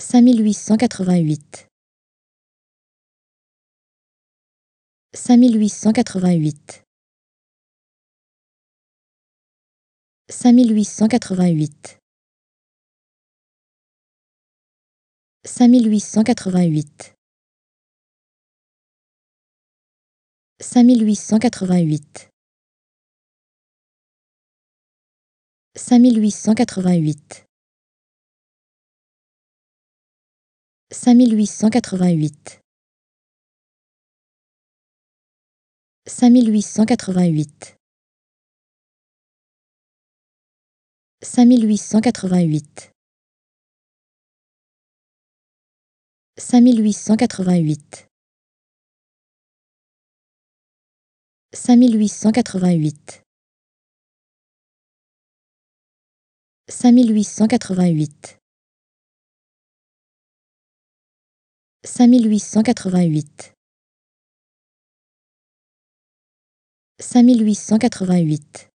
5888 5888 5888 5888 5888 5888 5888 5888 5888 5888 5888 5888 cinq mille huit cent quatre-vingt-huit cinq mille huit cent quatre-vingt-huit